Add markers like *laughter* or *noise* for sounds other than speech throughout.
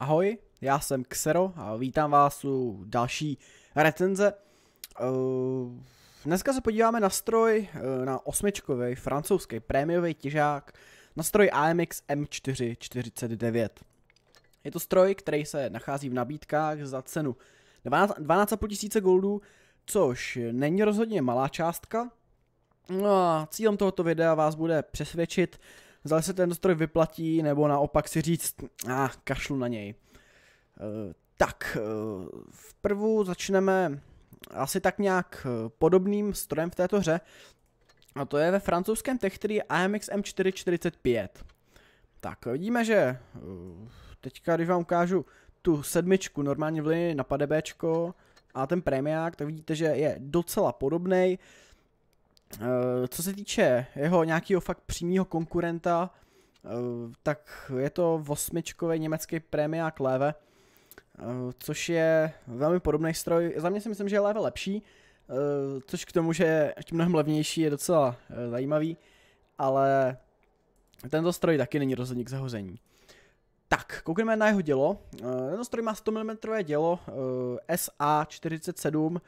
Ahoj, já jsem Xero a vítám vás u další recenze. Eh, dneska se podíváme na stroj, eh, na osmičkový francouzský prémiový těžák, na stroj AMX M449. Je to stroj, který se nachází v nabídkách za cenu 12,5 12 tisíce goldů, což není rozhodně malá částka. No a cílem tohoto videa vás bude přesvědčit, zda se ten stroj vyplatí, nebo naopak si říct, a ah, kašlu na něj. Eh, tak, eh, v prvu začneme asi tak nějak eh, podobným strojem v této hře, a to je ve francouzském tech 3 AMX M445. Tak, vidíme, že teďka, když vám ukážu tu sedmičku, normálně v na padebéčko a ten premiák, tak vidíte, že je docela podobný. Eh, co se týče jeho nějakého fakt přímého konkurenta, eh, tak je to osmičkový německý premiák Leve, eh, což je velmi podobný stroj. Za mě si myslím, že je Leve lepší, což k tomu, že je mnohem levnější, je docela zajímavý, ale tento stroj taky není rozhodně k zahození. Tak, koukneme na jeho dělo. Tento stroj má 100 mm dělo SA47.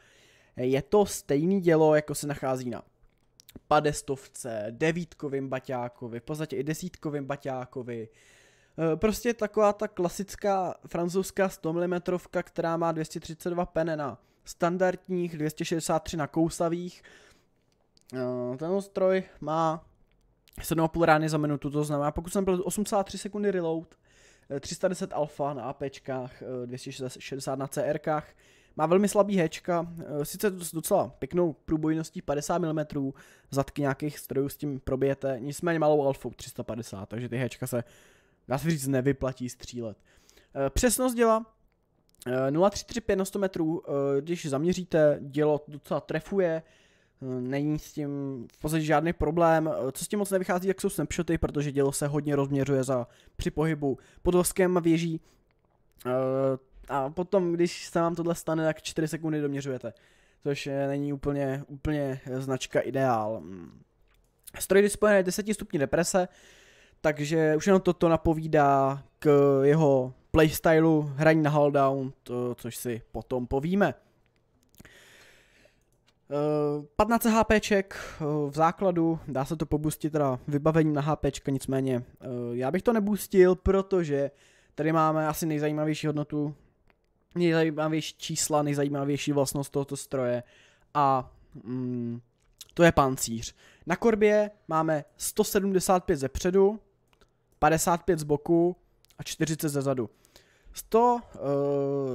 Je to stejný dělo, jako se nachází na padestovce, devítkovým baťákovi, v podstatě i desítkovým baťákovi. E, prostě taková ta klasická francouzská 100 mm, která má 232 pene na standardních, 263 na kousavých. E, ten stroj má 7,5 rány za minutu, to znamená, pokud jsem byl 83 sekundy reload, 310 e, alfa na APčkách, 260 na CRkách, má velmi slabý hečka, eh, sice docela pěknou průbojností 50 mm, zadky nějakých strojů s tím probijete, nicméně malou alfou 350, takže ty hečka se, dá se říct, nevyplatí střílet. Eh, přesnost děla 0,335 eh, na 100 metrů, když zaměříte, dělo docela trefuje, není s tím v podstatě žádný problém. Co s tím moc nevychází, jak jsou snapshoty, protože dělo se hodně rozměřuje za při pohybu. Pod voskem věží a potom, když se vám tohle stane, tak 4 sekundy doměřujete, což eh, není úplně, úplně eh, značka ideál. Mm. Stroj disponuje 10 stupní deprese, takže už jenom toto napovídá k jeho playstylu hraní na Halldown, to, což si potom povíme. 15 eh, HPček v základu, dá se to pobustit teda vybavením na HPčka, nicméně já bych to nebustil, protože tady máme asi nejzajímavější hodnotu nejzajímavější čísla, nejzajímavější vlastnost tohoto stroje a mm, to je pancíř. Na korbě máme 175 ze předu, 55 z boku a 40 ze zadu. 100,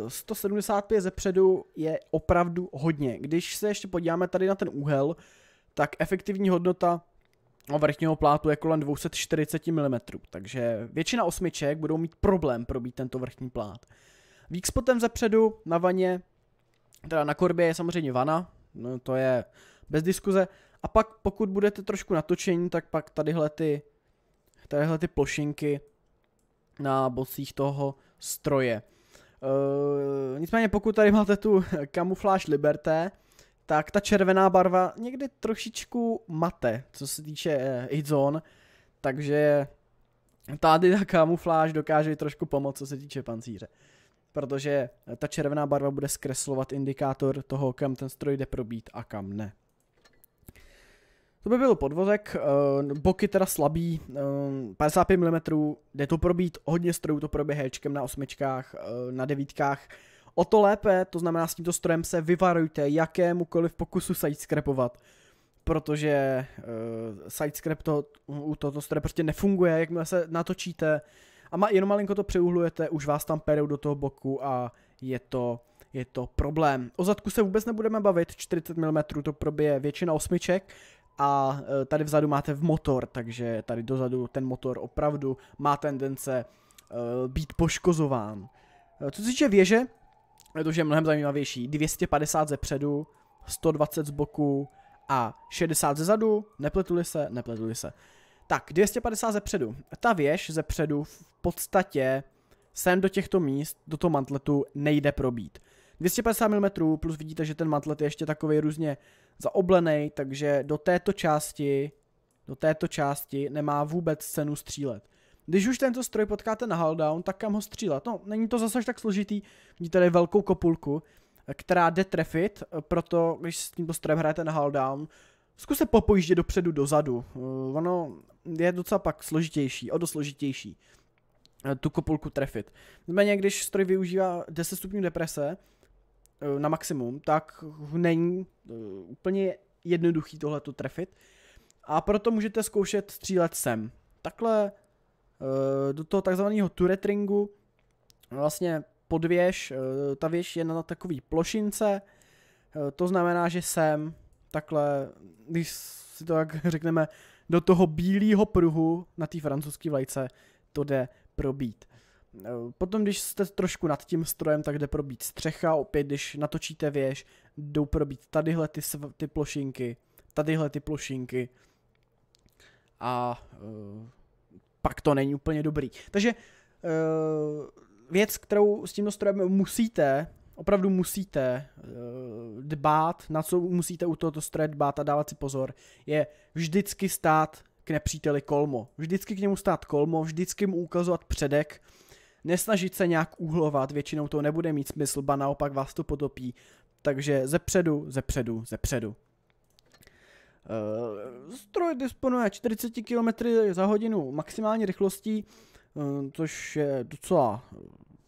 uh, 175 ze předu je opravdu hodně. Když se ještě podíváme tady na ten úhel, tak efektivní hodnota vrchního plátu je kolem 240 mm, takže většina osmiček budou mít problém probít tento vrchní plát. Uh, Vík spotem zepředu na vaně, teda na korbě je samozřejmě vana, no to je bez diskuze. A pak pokud budete trošku natočení, tak pak tadyhle ty, tadyhle ty plošinky na bocích toho stroje. E, nicméně pokud tady máte tu *laughs* kamufláž Liberté, tak ta červená barva někdy trošičku mate, co se týče eh, idzon, takže tady ta kamufláž dokáže trošku pomoct, co se týče pancíře protože ta červená barva bude zkreslovat indikátor toho, kam ten stroj jde probít a kam ne. To by byl podvozek, eh, boky teda slabý, 55 mm, jde to probít, hodně strojů to proběhne hečkem na osmičkách, eh, na devítkách, O to lépe, to znamená s tímto strojem se vyvarujte jakémukoliv pokusu sidescrapovat, protože eh, sidescrap to, u tohoto stroje prostě nefunguje, jakmile se natočíte, a ma, jenom malinko to přeuhlujete, už vás tam perou do toho boku a je to, je to problém. O zadku se vůbec nebudeme bavit, 40 mm to probije většina osmiček a e, tady vzadu máte v motor, takže tady dozadu ten motor opravdu má tendence e, být poškozován. E, co se týče věže, je to už je mnohem zajímavější. 250 ze předu, 120 z boku a 60 ze zadu, nepletuli se, nepletuli se. Tak, 250 ze předu. Ta věž ze předu v podstatě sem do těchto míst, do toho mantletu nejde probít. 250 mm, plus vidíte, že ten mantlet je ještě takový různě zaoblený, takže do této části, do této části nemá vůbec cenu střílet. Když už tento stroj potkáte na Haldown, tak kam ho střílet? No, není to zase tak složitý, vidíte tady velkou kopulku, která jde trefit, proto když s tímto strojem hrajete na Haldown, Zkus se popojíždět dopředu, dozadu. Eh, ono je docela pak složitější, o dost složitější eh, tu kopulku trefit. Nicméně, když stroj využívá 10 stupňů deprese eh, na maximum, tak není úplně jednoduchý tohle to trefit. A proto můžete zkoušet střílet sem. Takhle do toho takzvaného turretringu vlastně podvěž, ta věž je na takové plošince, to znamená, že sem takhle, když si to tak *laughs* řekneme, do toho bílého pruhu na té francouzské vlajce to jde probít. Potom, když jste trošku nad tím strojem, tak jde probít střecha, opět, když natočíte věž, jdou probít tadyhle ty, ty plošinky, tadyhle ty plošinky a uh, pak to není úplně dobrý. Takže uh, věc, kterou s tímto strojem musíte opravdu musíte eh, dbát, na co musíte u tohoto stroje dbát a dávat si pozor, je vždycky stát k nepříteli kolmo. Vždycky k němu stát kolmo, vždycky mu ukazovat předek, nesnažit se nějak uhlovat, většinou to nebude mít smysl, ba naopak vás to potopí. Takže ze předu, ze předu, ze předu. Uh, stroj disponuje 40 km za hodinu maximální rychlostí, uh, což je docela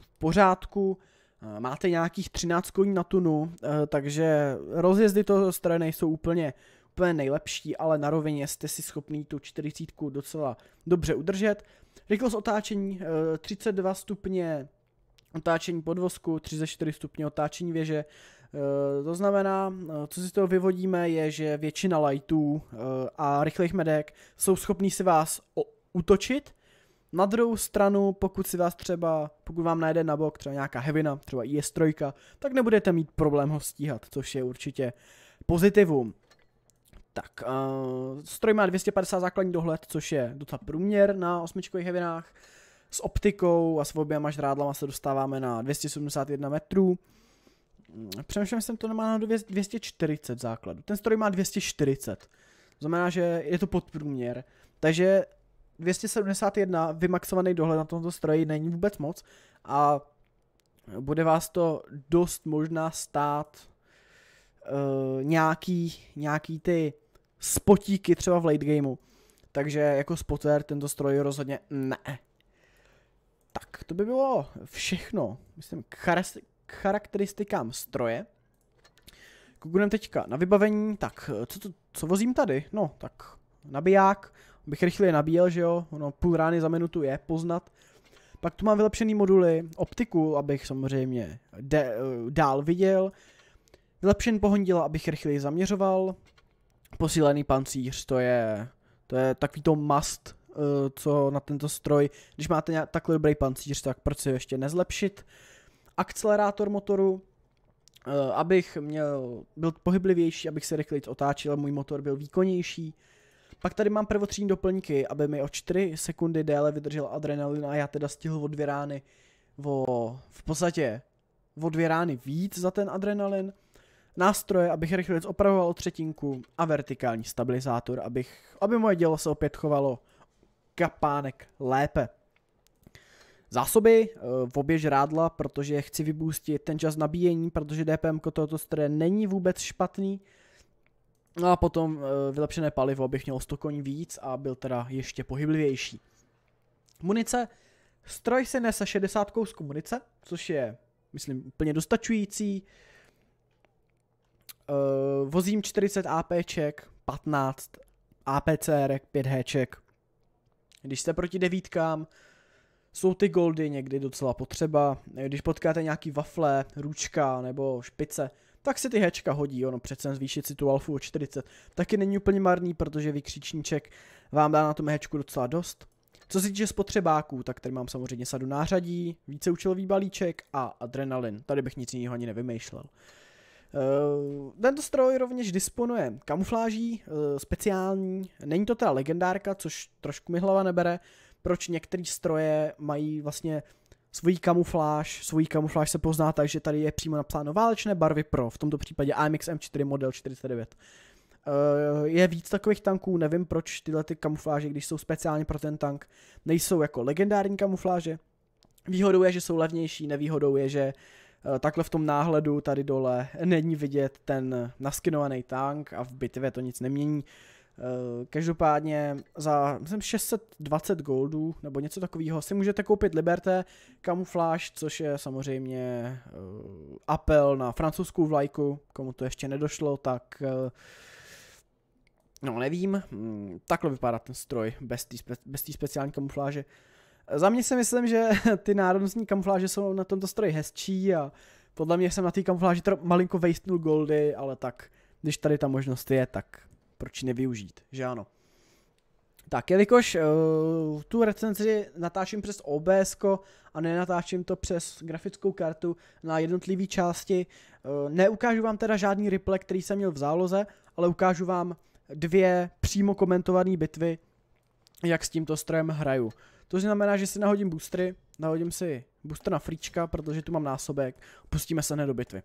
v pořádku. Eh, máte nějakých 13 koní na tunu, eh, takže rozjezdy toho strany jsou úplně, úplně nejlepší, ale na rovině jste si schopný tu 40 docela dobře udržet. Rychlost otáčení 32 eh, stupně otáčení podvozku, 34 stupně otáčení věže. To znamená, co si z toho vyvodíme, je, že většina lightů a rychlých medek jsou schopní si vás útočit, na druhou stranu, pokud si vás třeba, pokud vám najde na bok třeba nějaká hevina, třeba IS-3, tak nebudete mít problém ho stíhat, což je určitě pozitivum. Tak, uh, stroj má 250 základní dohled, což je docela průměr na osmičkových hevinách. S optikou a s oběma žrádlama se dostáváme na 271 metrů. Mm, Přemýšlím, jsem to nemá na 240 základu. Ten stroj má 240. Znamená, že je to podprůměr. Takže 271 vymaxovaný dohled na tomto stroji není vůbec moc a bude vás to dost možná stát uh, nějaký, nějaký ty spotíky třeba v late gameu. Takže jako spotter tento stroj rozhodně ne. Tak, to by bylo všechno, myslím, k charakteristikám stroje. Koukneme teďka na vybavení, tak co, co, co vozím tady? No, tak nabiják, bych rychleji nabíjel, že jo, ono půl rány za minutu je poznat. Pak tu mám vylepšený moduly, optiku, abych samozřejmě de, dál viděl, vylepšen díla, abych rychleji zaměřoval, posílený pancíř, to je, to je takový to must, eh, co na tento stroj, když máte nějak takhle dobrý pancíř, tak proč si ještě nezlepšit. Akcelerátor motoru, eh, abych měl, byl pohyblivější, abych se rychleji otáčel, můj motor byl výkonnější. Pak tady mám prvotřídní doplňky, aby mi o 4 sekundy déle vydržel adrenalin a já teda stihl o dvě rány, o, v podstatě o dvě rány víc za ten adrenalin. Nástroje, abych rychle opravoval o třetinku a vertikální stabilizátor, abych, aby moje dělo se opět chovalo kapánek lépe. Zásoby, eh, v obě žrádla, protože chci vybůstit ten čas nabíjení, protože DPM tohoto stroje není vůbec špatný. No a potom eh, vylepšené palivo, abych měl 100 koní víc a byl teda ještě pohyblivější. Munice. Stroj se nese 60 kousků munice, což je, myslím, úplně dostačující. Uh, vozím 40 APček, 15 APCR, 5 Hček. Když jste proti devítkám, jsou ty goldy někdy docela potřeba. Eh, když potkáte nějaký wafle, ručka nebo špice, tak se ty hečka hodí, ono přece zvýšit si tu alfu o 40. Taky není úplně marný, protože vykřičníček vám dá na tom hečku docela dost. Co se týče spotřebáků, tak tady mám samozřejmě sadu nářadí, víceúčelový balíček a adrenalin. Tady bych nic jiného ani nevymýšlel. Eh, tento stroj rovněž disponuje kamufláží eh, speciální, není to teda legendárka, což trošku mi hlava nebere, proč některé stroje mají vlastně svoji kamufláž. Svoji kamufláž se pozná tak, že tady je přímo napsáno válečné barvy pro, v tomto případě AMX M4 model 49. Eh, je víc takových tanků, nevím proč tyhle ty kamufláže, když jsou speciálně pro ten tank, nejsou jako legendární kamufláže. Výhodou je, že jsou levnější, nevýhodou je, že eh, takhle v tom náhledu tady dole není vidět ten naskinovaný tank a v bitvě to nic nemění. Eh, každopádně za, myslím, 620 goldů nebo něco takového si můžete koupit Liberté kamufláž, což je samozřejmě uh, apel na francouzskou vlajku. Komu to ještě nedošlo, tak uh, no nevím. Hmm, takhle vypadá ten stroj bez té spe, speciální kamufláže. Za mě si myslím, že *laughs* ty národnostní kamufláže jsou na tomto stroji hezčí a podle mě jsem na té kamufláži malinko wastenul goldy, ale tak když tady ta možnost je, tak proč nevyužít, že ano. Tak, jelikož uh, tu recenzi natáčím přes OBS a nenatáčím to přes grafickou kartu na jednotlivé části, uh, neukážu vám teda žádný replay, který jsem měl v záloze, ale ukážu vám dvě přímo komentované bitvy, jak s tímto strojem hraju. To znamená, že si nahodím boostry, nahodím si booster na frička, protože tu mám násobek, pustíme se hned do bitvy.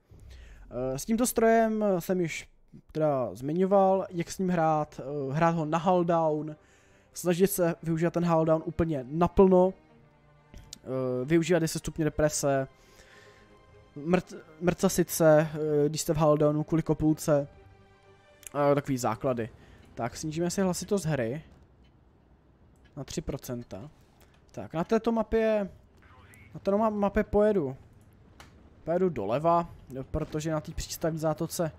Eh, s tímto strojem jsem již teda zmiňoval, jak s ním hrát, eh, hrát ho na Halldown, snažit se využívat ten Halldown úplně naplno, eh, využívat 10 stupně deprese, mrt, mrtca sice, eh, když jste v Halldownu kvůli kopulce, takový základy. Tak, snížíme si hlasitost hry na 3%. Tak, na této mapě, na této mapě pojedu. Pojedu doleva, protože na té přístavní zátoce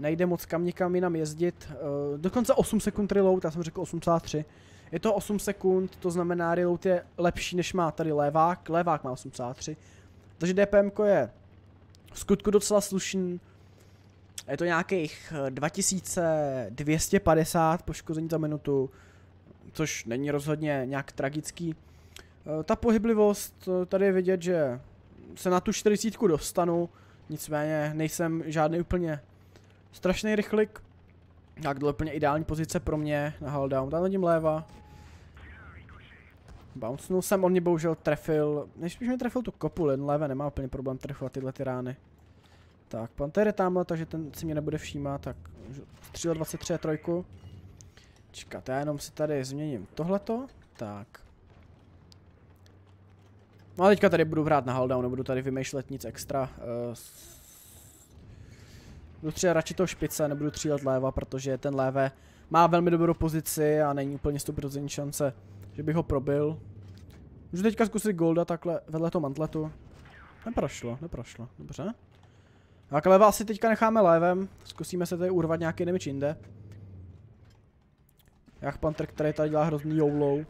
nejde moc kam nikam jinam jezdit. Uh, dokonce 8 sekund reload, já jsem řekl 83. Je to 8 sekund, to znamená reload je lepší než má tady levák, levák má 83. Takže DPM je v skutku docela slušný. Je to nějakých 2250 eh, poškození za minutu, což není rozhodně nějak tragický. Eh, ta pohyblivost, tady je vidět, že se na tu 40 dostanu, nicméně nejsem žádný úplně Strašný rychlik. Tak tohle úplně ideální pozice pro mě na Haldown. Tam hodím léva. Bouncnul jsem, on mě bohužel trefil. Nejspíš mi trefil tu kopu, len leve nemá úplně problém trefovat tyhle ty rány. Tak, Panther je tamhle, takže ten si mě nebude všímat, tak střílel 23 a trojku. Čekat, já jenom si tady změním tohleto, tak. No a teďka tady budu hrát na Haldown, nebudu tady vymýšlet nic extra. Uh, Budu třeba radši toho špice, nebudu třílet léva, protože ten léve má velmi dobrou pozici a není úplně 100% šance, že bych ho probil. Můžu teďka zkusit golda takhle vedle toho mantletu. Neprošlo, neprošlo, dobře. Tak léva asi teďka necháme levem, zkusíme se tady urvat nějaký damage jinde. Jachpantr, který tady dělá hrozný joulou.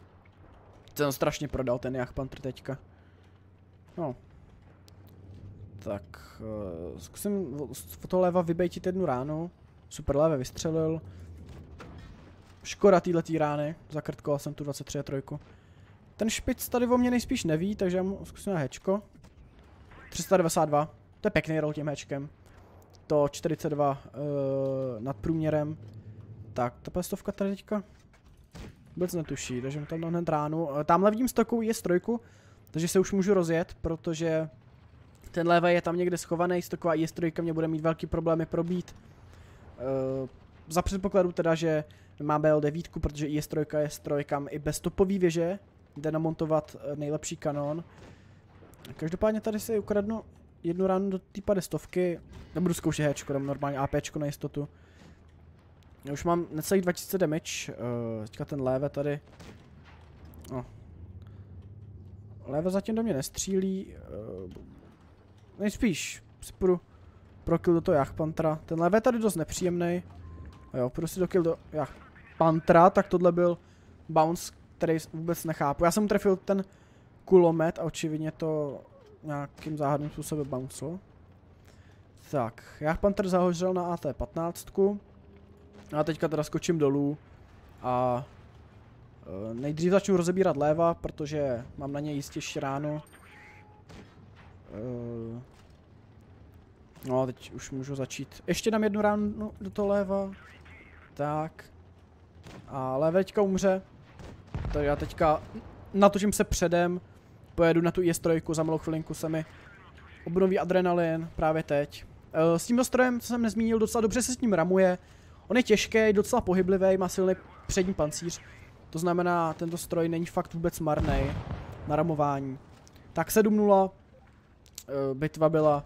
Ten strašně prodal ten Jachpantr teďka. No, tak, uh, zkusím fotoleva vybejtit jednu ránu. Super leve vystřelil. Škoda týhletý rány, zakrtkoval jsem tu 23 a 3. Ten špic tady o mě nejspíš neví, takže já mu zkusím na hečko. 392, to je pěkný roll tím hečkem. To 42 uh, eh, nad průměrem. Tak, ta pestovka tady teďka vůbec netuší, takže mu tam dám hned ránu. Eh, tamhle vidím stoku je strojku, takže se už můžu rozjet, protože ten levý je tam někde schovaný, stoková IS-3 mě bude mít velký problémy probít. Uh, za předpokladu teda, že má BL9, protože IS-3 je kam i bez topové věže, jde namontovat eh, nejlepší kanon. Každopádně tady si ukradnu jednu ránu do té padestovky, nebudu zkoušet Hčko, dám normálně APčko na jistotu. Já už mám necelých 2000 damage, uh, teďka ten léve tady. No. Léve zatím do mě nestřílí, uh, nejspíš si půjdu pro kill do toho Jachpantra. Ten levé je tady dost nepříjemný. A jo, půjdu prostě si do kill do Jachpantra, tak tohle byl bounce, který vůbec nechápu. Já jsem trefil ten kulomet a očividně to nějakým záhadným způsobem bouncelo. Tak, jachpantr zahořel na AT-15. No a teďka teda skočím dolů a e, nejdřív začnu rozebírat léva, protože mám na něj jistě ráno. Uh, no, teď už můžu začít. Ještě dám jednu ránu do toho léva. Tak. A levé teďka umře. Tak já teďka natočím se předem. Pojedu na tu IS-3, e za malou chvilinku se mi obnoví adrenalin právě teď. Uh, s tímto strojem, co jsem nezmínil, docela dobře se s ním ramuje. On je těžký, docela pohyblivý, má silný přední pancíř. To znamená, tento stroj není fakt vůbec marný na ramování. Tak 7-0, Eh, bitva byla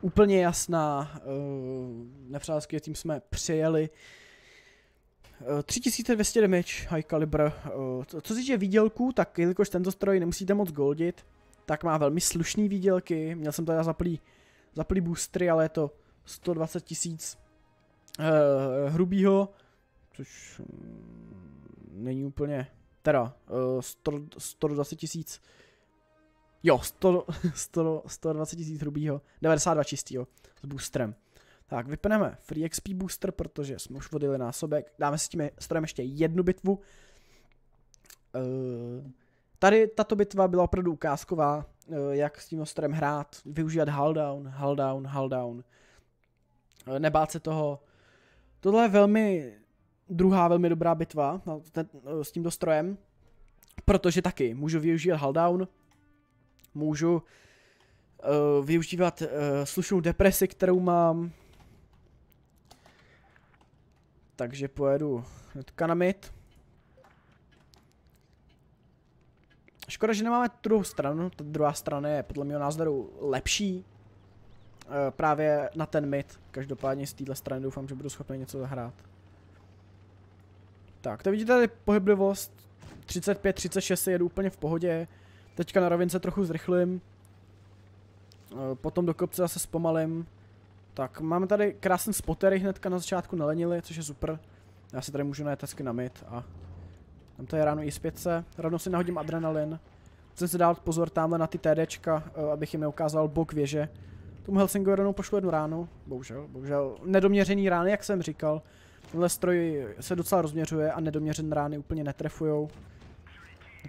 úplně jasná, eh, nepřátelský tým jsme přejeli. 3200 eh, damage, high caliber. Co se týče výdělků, tak jelikož tento stroj nemusíte moc goldit, tak má velmi slušný výdělky. Měl jsem teda zaplý, zaplý boostry, ale je to 120 tisíc hrubýho, což mm, není úplně, teda 100, 120 tisíc 000 Jo, 100, 100, 120 tisíc hrubýho, 92 čistýho s boostrem. Tak, vypneme Free XP booster, protože jsme už vodili násobek. Dáme si tím strojem ještě jednu bitvu. Eh, tady tato bitva byla opravdu ukázková, eh, jak s tím strojem hrát, využívat down, hulldown, down. Eh, nebát se toho. Tohle je velmi druhá velmi dobrá bitva s tímto strojem, protože taky můžu využít hulldown, můžu uh, využívat uh, slušnou depresi, kterou mám. Takže pojedu hnedka na mid. Škoda, že nemáme druhou stranu, ta druhá strana je podle mého názoru lepší. Uh, právě na ten mid, každopádně z téhle strany doufám, že budu schopný něco zahrát. Tak, to vidíte tady pohyblivost, 35, 36 jedu úplně v pohodě. Teďka na rovince trochu zrychlím. Eh, potom do kopce zase zpomalím. Tak, máme tady krásný spotery hnedka na začátku nalenili, což je super. Já si tady můžu najet hezky mid a... Tam je ráno i zpětce. Rovno si nahodím adrenalin. Chcem si dát pozor tamhle na ty TDčka, eh, abych jim neukázal bok věže. Tomu Helsingu rovnou pošlu jednu ránu. Bohužel, bohužel. Nedoměřený rány, jak jsem říkal. Tenhle stroj se docela rozměřuje a nedoměřené rány úplně netrefujou.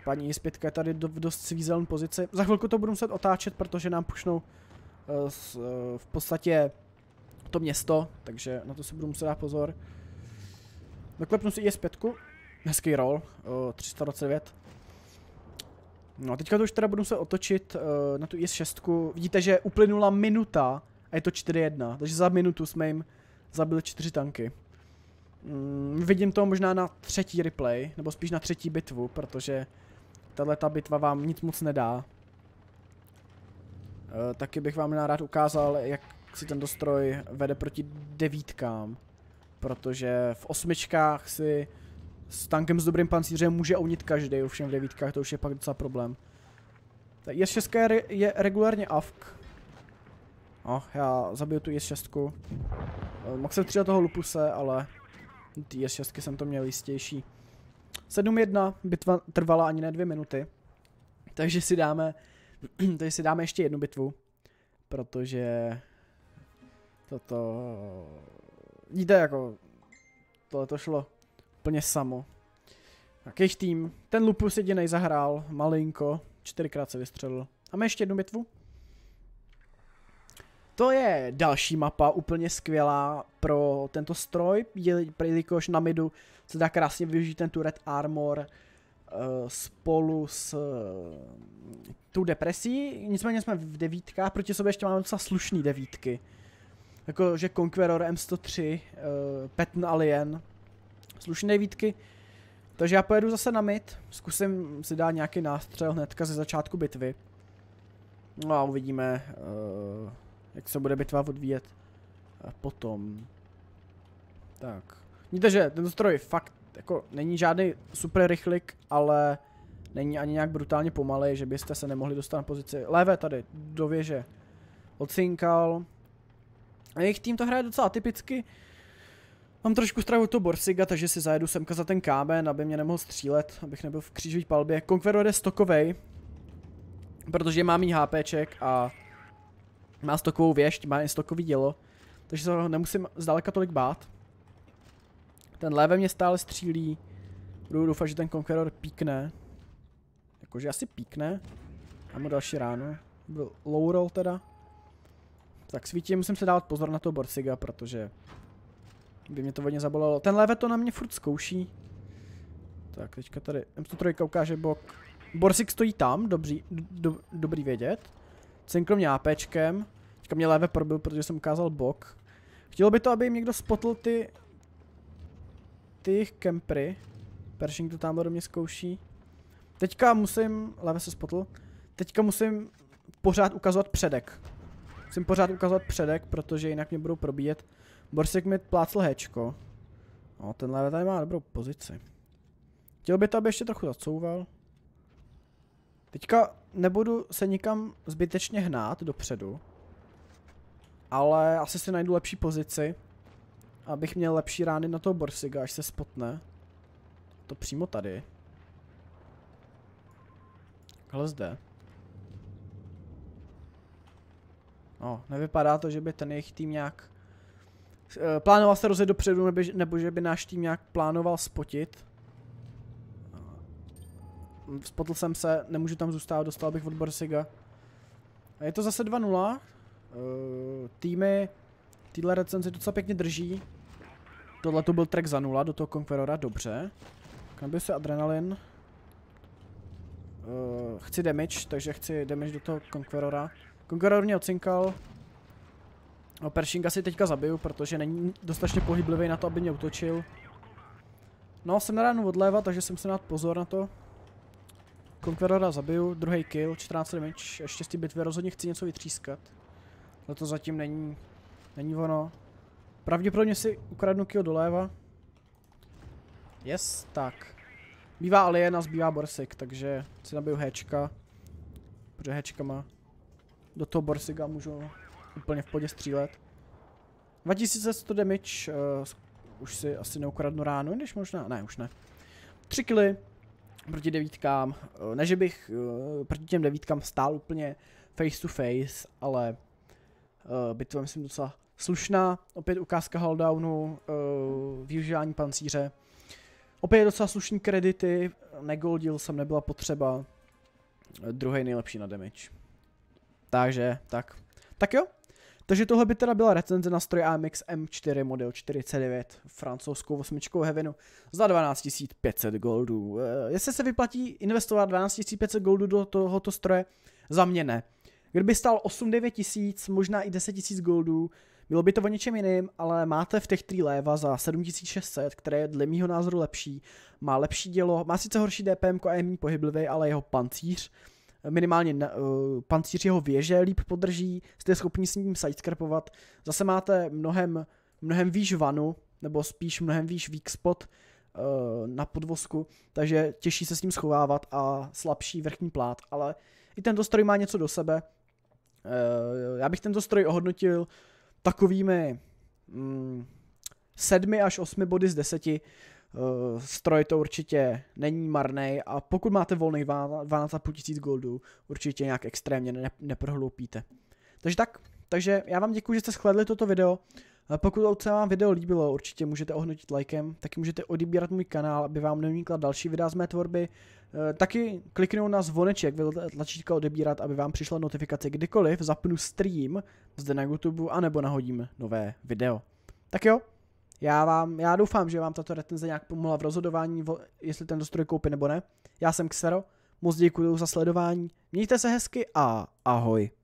Paní Jispitka je tady do, v dost svízelné pozici. Za chvilku to budu muset otáčet, protože nám pušnou uh, s, uh, v podstatě to město, takže na to si budu muset dát pozor. Doklepnu si Jispitku. Hezký roll, uh, 329. No a teďka to už teda budu muset otočit uh, na tu IS-6. Vidíte, že uplynula minuta a je to 4-1, takže za minutu jsme jim zabili čtyři tanky. Mm, vidím to možná na třetí replay, nebo spíš na třetí bitvu, protože tahle ta bitva vám nic moc nedá. E, taky bych vám rád ukázal, jak si ten dostroj vede proti devítkám. Protože v osmičkách si s tankem s dobrým pancířem může unit každý, ovšem v devítkách to už je pak docela problém. Tak S6 je, re je regulárně avk. oh já zabiju tu S6. Mohl jsem třeba toho lupuse, ale ty S6 jsem to měl jistější. 7-1, bitva trvala ani ne dvě minuty. Takže si dáme, *clears throat* takže si dáme ještě jednu bitvu, protože toto, víte jako, tohle to šlo úplně samo. A tým, ten Lupus jedinej zahrál, malinko, čtyřikrát se vystřelil. a Máme ještě jednu bitvu? To je další mapa, úplně skvělá pro tento stroj, jelikož na midu se dá krásně využít ten turret Red Armor eh, spolu s eh, tu depresí, nicméně jsme v devítkách, proti sobě ještě máme docela slušný devítky. Jako, že Conqueror M103, uh, Petn Alien, slušné devítky. Takže já pojedu zase na mid, zkusím si dát nějaký nástřel hnedka ze začátku bitvy. No a uvidíme, uh, jak se bude bitva odvíjet a eh, potom. Tak. Víte, že ten stroj fakt jako není žádný super rychlik, ale není ani nějak brutálně pomalej, že byste se nemohli dostat na pozici. Levé tady, do věže. Odsinkal. A jejich tým to hraje docela typicky. Mám trošku strahu to Borsiga, takže si zajedu semka za ten kámen, aby mě nemohl střílet, abych nebyl v křížové palbě. Conqueror je stokovej, protože má mý HPček a má stokovou věšť, má stokový dělo, takže se ho nemusím zdaleka tolik bát. Ten léve mě stále střílí. Budu doufat, že ten Conqueror píkne. Jakože asi píkne. A mu další ráno. Byl low roll teda. Tak svítí, musím se dávat pozor na toho Borsiga, protože by mě to hodně zabolelo. Ten leve to na mě furt zkouší. Tak, teďka tady M103 ukáže bok. Borsig stojí tam, dobrý, do, dobrý vědět synchronně APčkem. Teďka mě léve probil, protože jsem ukázal bok. Chtělo by to, aby jim někdo spotl ty... Ty jich kempry. Pershing to tamhle do mě zkouší. Teďka musím... Leve se spotl. Teďka musím pořád ukazovat předek. Musím pořád ukazovat předek, protože jinak mě budou probíjet. Borsik mi plácl hečko. No, ten leve tady má dobrou pozici. Chtěl by to, aby ještě trochu zacouval. Teďka nebudu se nikam zbytečně hnát dopředu, ale asi si najdu lepší pozici, abych měl lepší rány na toho Borsiga, až se spotne. To přímo tady. Ale zde. No, nevypadá to, že by ten jejich tým nějak... Eh, plánoval se rozjet dopředu, nebo že by náš tým nějak plánoval spotit spotl jsem se, nemůžu tam zůstat, dostal bych od Borsiga. A je to zase 2-0. Uh, eh, týmy týhle recenzi docela pěkně drží. Tohle to byl track za nula, do toho Conquerora, dobře. Kam byl se adrenalin? Uh, chci damage, takže chci damage do toho Conquerora. Conqueror mě ocinkal. No, Pershinga si teďka zabiju, protože není dostatečně pohyblivý na to, aby mě utočil. No, jsem na ránu odléva, takže jsem se dát pozor na to. Conquerora zabiju, druhý kill, 14 damage, ještě z té bitvy rozhodně chci něco vytřískat. Ale to zatím není, není ono. Pravděpodobně si ukradnu kill doleva. Yes, tak. Bývá Alien a zbývá Borsik, takže si nabiju Hčka. Protože Hčka má. Do toho Borsiga můžu úplně v podě střílet. 2100 damage, uh, už si asi neukradnu ráno, když možná, ne, už ne. 3 kily, proti devítkám. Eh, ne, že bych eh, proti těm devítkám stál úplně face to face, ale eh, bitva myslím docela slušná. Opět ukázka holdownu, využívání pancíře. Opět docela slušní kredity, negoldil jsem, nebyla potřeba. Druhý nejlepší na damage. Takže, tak. Tak jo, takže tohle by teda byla recenze na stroj AMX M4 model 49 francouzskou osmičkou Heavenu za 12 500 goldů. Eh, jestli se vyplatí investovat 12 500 goldů do tohoto stroje, za mě ne. Kdyby stál 8-9 tisíc, možná i 10 tisíc goldů, bylo by to o něčem jiným, ale máte v těch tři léva za 7600, které je dle mýho názoru lepší, má lepší dělo, má sice horší DPM a je méně pohyblivý, ale jeho pancíř minimálně uh, eh, pancíř jeho věže líp podrží, jste schopni s ním sidescrapovat. Zase máte mnohem, mnohem výš vanu, nebo spíš mnohem výš weak spot uh, na podvozku, takže těžší se s ním schovávat a slabší vrchní plát, ale i tento stroj má něco do sebe. Uh, já bych tento stroj ohodnotil takovými mm, sedmi až osmi body z deseti, Uh, stroj to určitě není marný a pokud máte volný 12,5 tisíc goldů, určitě nějak extrémně ne- neprohloupíte. Takže tak, takže já vám děkuji, že jste shledli toto video. Eh, pokud se vám video líbilo, určitě můžete ohnutit lajkem, taky můžete odebírat můj kanál, aby vám neunikla další videa z mé tvorby. Eh, taky kliknout na zvoneček, tlačítko odebírat, aby vám přišla notifikace kdykoliv, zapnu stream zde na YouTube, anebo nahodím nové video. Tak jo, já, vám, já doufám, že vám tato retenze nějak pomohla v rozhodování, jestli ten dostroj koupit nebo ne. Já jsem Xero, moc děkuji za sledování, mějte se hezky a ahoj.